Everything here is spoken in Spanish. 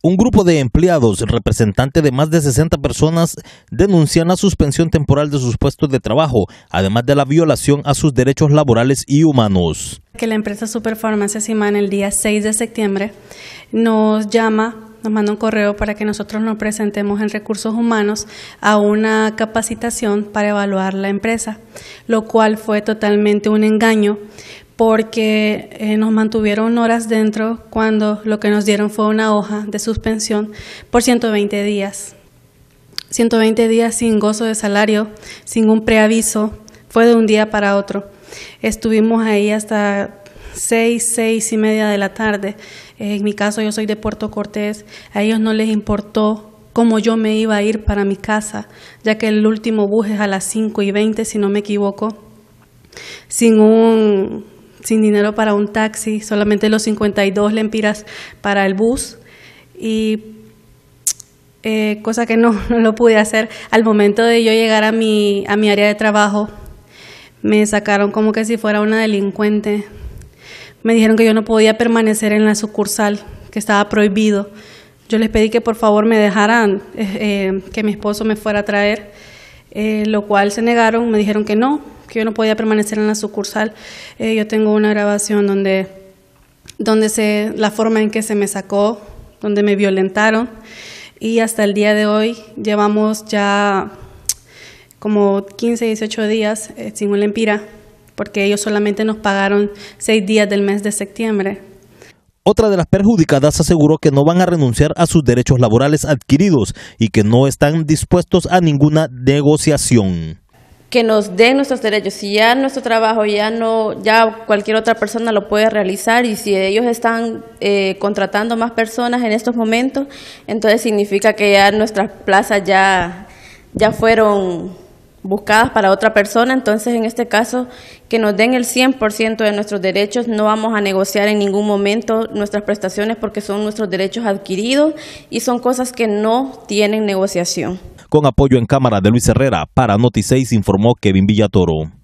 Un grupo de empleados, representante de más de 60 personas, denuncian la suspensión temporal de sus puestos de trabajo, además de la violación a sus derechos laborales y humanos. Que la empresa Superformance Simán el día 6 de septiembre nos llama nos manda un correo para que nosotros nos presentemos en recursos humanos a una capacitación para evaluar la empresa, lo cual fue totalmente un engaño porque eh, nos mantuvieron horas dentro cuando lo que nos dieron fue una hoja de suspensión por 120 días. 120 días sin gozo de salario, sin un preaviso, fue de un día para otro. Estuvimos ahí hasta seis, seis y media de la tarde. Eh, en mi caso yo soy de Puerto Cortés. A ellos no les importó cómo yo me iba a ir para mi casa, ya que el último bus es a las cinco y veinte, si no me equivoco, sin un sin dinero para un taxi, solamente los 52 lempiras para el bus y eh, cosa que no, lo pude hacer. Al momento de yo llegar a mi, a mi área de trabajo, me sacaron como que si fuera una delincuente. Me dijeron que yo no podía permanecer en la sucursal, que estaba prohibido. Yo les pedí que por favor me dejaran eh, eh, que mi esposo me fuera a traer, lo cual se negaron, me dijeron que no, que yo no podía permanecer en la sucursal. Eh, yo tengo una grabación donde, donde se, la forma en que se me sacó, donde me violentaron y hasta el día de hoy llevamos ya como 15, 18 días eh, sin un empira, porque ellos solamente nos pagaron seis días del mes de septiembre. Otra de las perjudicadas aseguró que no van a renunciar a sus derechos laborales adquiridos y que no están dispuestos a ninguna negociación que nos den nuestros derechos. Si ya nuestro trabajo ya no, ya cualquier otra persona lo puede realizar y si ellos están eh, contratando más personas en estos momentos, entonces significa que ya nuestras plazas ya, ya fueron buscadas para otra persona, entonces en este caso que nos den el 100% de nuestros derechos, no vamos a negociar en ningún momento nuestras prestaciones porque son nuestros derechos adquiridos y son cosas que no tienen negociación. Con apoyo en cámara de Luis Herrera, para Noti6 informó Kevin Villatoro.